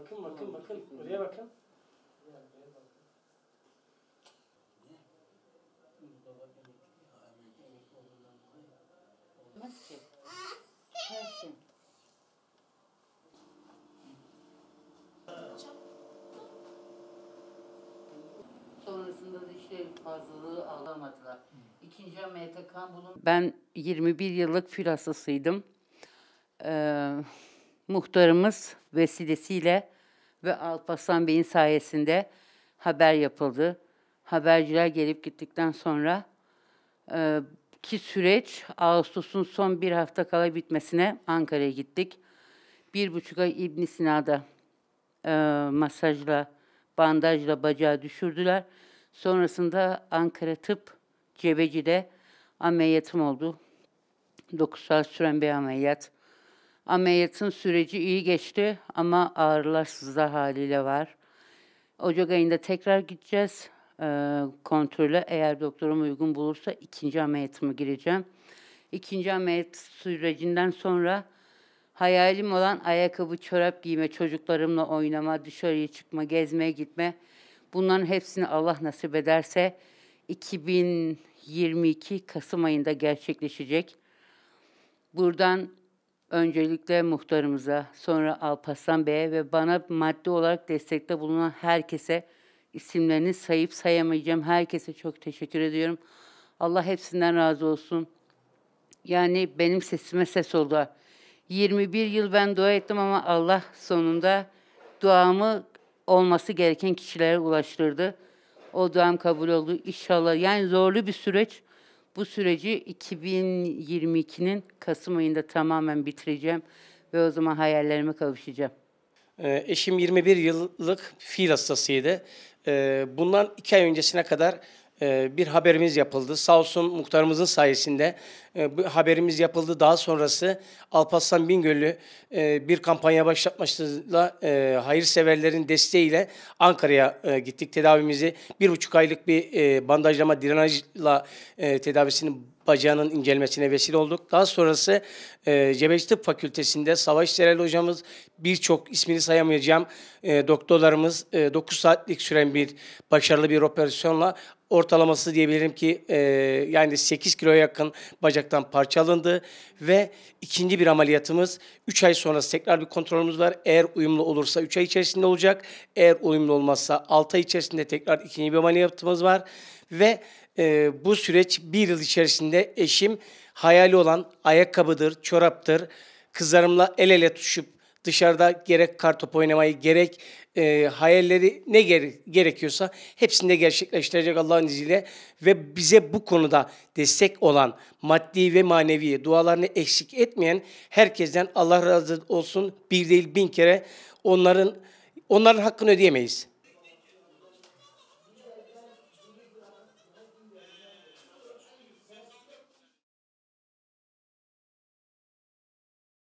Bakın bakın bakın. Buraya bakın. Olmaz ki. Sonrasında da işte alamadılar. İkinci ameliyata Ben 21 yıllık fil Ee, muhtarımız vesilesiyle ve Alparslan Bey'in sayesinde haber yapıldı. Haberciler gelip gittikten sonra e, ki süreç Ağustos'un son bir hafta kala bitmesine Ankara'ya gittik. Bir buçuk ay İbn Sina'da e, masajla, bandajla bacağı düşürdüler. Sonrasında Ankara Tıp Cebeci'de ameliyatım oldu. 9 saat süren bir ameliyat. Ameliyatın süreci iyi geçti ama ağrılar sızda haliyle var. Ocak ayında tekrar gideceğiz e, kontrole. Eğer doktorum uygun bulursa ikinci ameliyatıma gireceğim. İkinci ameliyat sürecinden sonra hayalim olan ayakkabı, çorap giyme, çocuklarımla oynama, dışarıya çıkma, gezmeye gitme. Bunların hepsini Allah nasip ederse 2022 Kasım ayında gerçekleşecek. Buradan Öncelikle muhtarımıza, sonra Alpaslan Bey'e ve bana maddi olarak destekte bulunan herkese isimlerini sayıp sayamayacağım herkese çok teşekkür ediyorum. Allah hepsinden razı olsun. Yani benim sesime ses oldu. 21 yıl ben dua ettim ama Allah sonunda duamı olması gereken kişilere ulaştırdı. O duam kabul oldu inşallah. Yani zorlu bir süreç. Bu süreci 2022'nin Kasım ayında tamamen bitireceğim ve o zaman hayallerime kavuşacağım. E, eşim 21 yıllık fiil hastasıydı. E, bundan 2 ay öncesine kadar e, bir haberimiz yapıldı. Sağ olsun muhtarımızın sayesinde e, haberimiz yapıldı. Daha sonrası Alparslan Bingöl'ü e, bir kampanya başlatmasıyla e, hayırseverlerin desteğiyle Ankara'ya e, gittik. Tedavimizi bir buçuk aylık bir bandajlama drenajla e, tedavisinin bacağının incelmesine vesile olduk. Daha sonrası e, Cebeci Tıp Fakültesi'nde Savaş Serel hocamız birçok ismini sayamayacağım e, doktorlarımız e, 9 saatlik süren bir başarılı bir operasyonla ortalaması diyebilirim ki e, yani 8 kiloya yakın bacak ameliyattan parçalandı ve ikinci bir ameliyatımız 3 ay sonrası tekrar bir kontrolümüz var. Eğer uyumlu olursa 3 ay içerisinde olacak. Eğer uyumlu olmazsa 6 ay içerisinde tekrar ikinci bir ameliyatımız var. Ve e, bu süreç bir yıl içerisinde eşim hayali olan ayakkabıdır, çoraptır, kızlarımla el ele tutuşup dışarıda gerek kartop oynamayı gerek e, hayalleri ne gere gerekiyorsa hepsini de gerçekleştirecek Allah'ın izniyle ve bize bu konuda destek olan maddi ve manevi dualarını eksik etmeyen herkesten Allah razı olsun bir değil bin kere onların onların hakkını ödeyemeyiz.